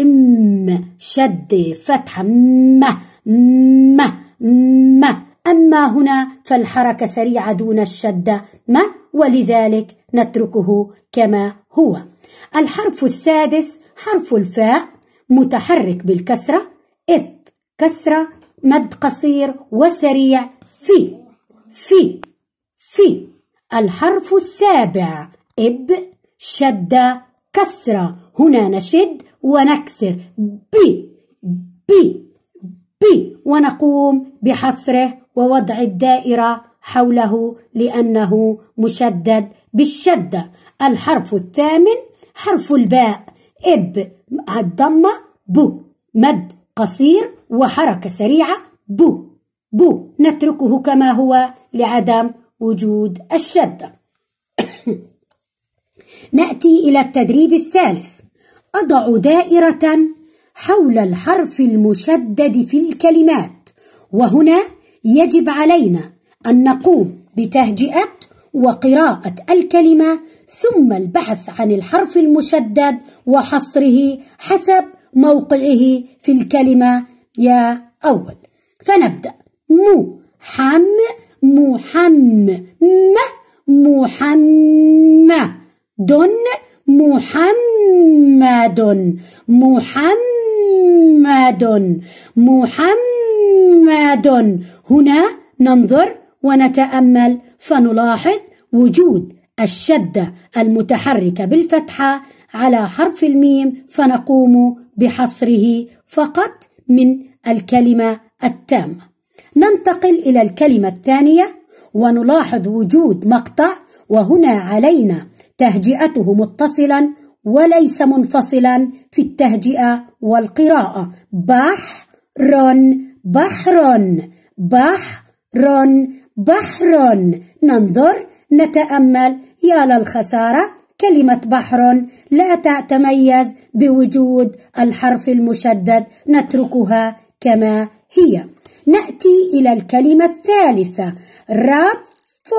إم شد فتح م م م أما هنا فالحركة سريعة دون الشدة ما ولذلك نتركه كما هو الحرف السادس حرف الفاء متحرك بالكسرة إف كسرة مد قصير وسريع في في في الحرف السابع إب شدة كسرة هنا نشد ونكسر بي بي بي ونقوم بحصره ووضع الدائرة حوله لأنه مشدد بالشدة الحرف الثامن حرف الباء إب الضمة بو مد قصير وحركة سريعة بو بو نتركه كما هو لعدم وجود الشدة نأتي إلى التدريب الثالث أضع دائرة حول الحرف المشدد في الكلمات وهنا يجب علينا أن نقوم بتهجئة وقراءة الكلمة ثم البحث عن الحرف المشدد وحصره حسب موقعه في الكلمة يا أول فنبدأ مو حم محم محم محمد محمد محمد هنا ننظر ونتأمل فنلاحظ وجود الشدة المتحركة بالفتحة على حرف الميم فنقوم بحصره فقط من الكلمة التامة. ننتقل إلى الكلمة الثانية ونلاحظ وجود مقطع وهنا علينا تهجئته متصلا وليس منفصلا في التهجئة والقراءة بحر بحر بحر بحر ننظر نتأمل يا للخسارة كلمة بحر لا تتميز بوجود الحرف المشدد نتركها كما هي نأتي إلى الكلمة الثالثة رف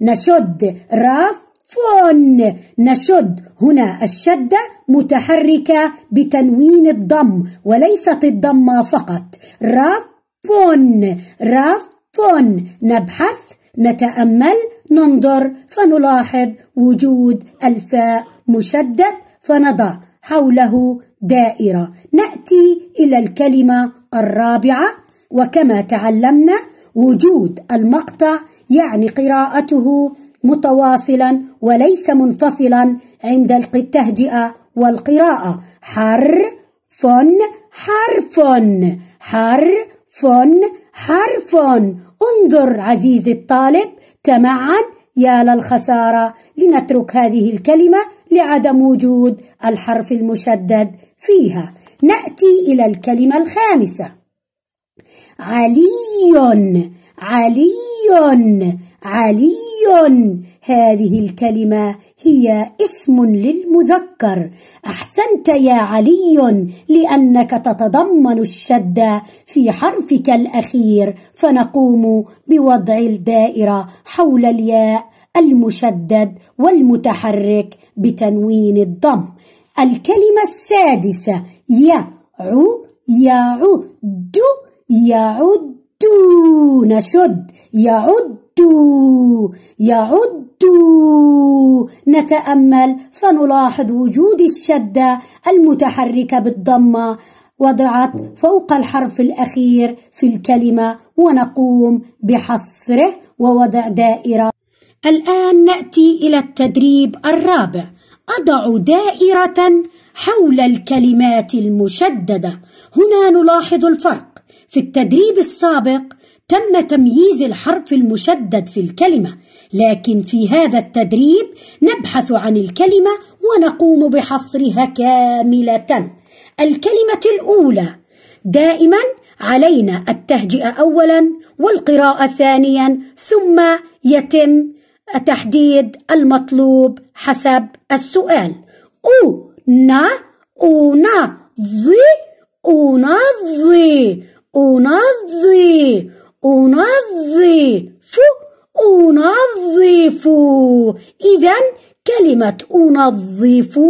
نشد رف فون نشد هنا الشدة متحركة بتنوين الضم وليست الضمة فقط رافون رافون نبحث نتأمل ننظر فنلاحظ وجود الفاء مشدد فنضع حوله دائرة نأتي إلى الكلمة الرابعة وكما تعلمنا وجود المقطع يعني قراءته متواصلا وليس منفصلا عند التهجئة والقراءة حر فن حرف حر فن حرف انظر عزيزي الطالب تمعن يا للخسارة لنترك هذه الكلمة لعدم وجود الحرف المشدد فيها نأتي إلى الكلمة الخامسة علي علي علي هذه الكلمة هي اسم للمذكر أحسنت يا علي لأنك تتضمن الشدة في حرفك الأخير فنقوم بوضع الدائرة حول الياء المشدد والمتحرك بتنوين الضم الكلمة السادسة يعو يعد يعدون شد يعد يعد نتأمل فنلاحظ وجود الشدة المتحركة بالضمة وضعت فوق الحرف الأخير في الكلمة ونقوم بحصره ووضع دائرة الآن نأتي إلى التدريب الرابع أضع دائرة حول الكلمات المشددة هنا نلاحظ الفرق في التدريب السابق تم تمييز الحرف المشدد في الكلمه لكن في هذا التدريب نبحث عن الكلمه ونقوم بحصرها كامله الكلمه الاولى دائما علينا التهجئه اولا والقراءه ثانيا ثم يتم تحديد المطلوب حسب السؤال او نا أو نا ظي, أو نا ظي أنظف أنظف إذا كلمة أنظف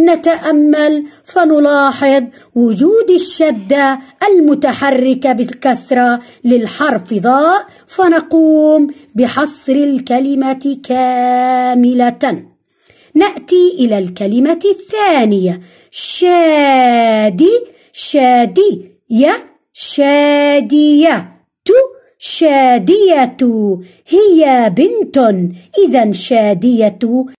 نتأمل فنلاحظ وجود الشدة المتحركة بالكسرة للحرف ضاء فنقوم بحصر الكلمة كاملة. نأتي إلى الكلمة الثانية شادي شادي يا شادي يا شادية هي بنت إذا شادية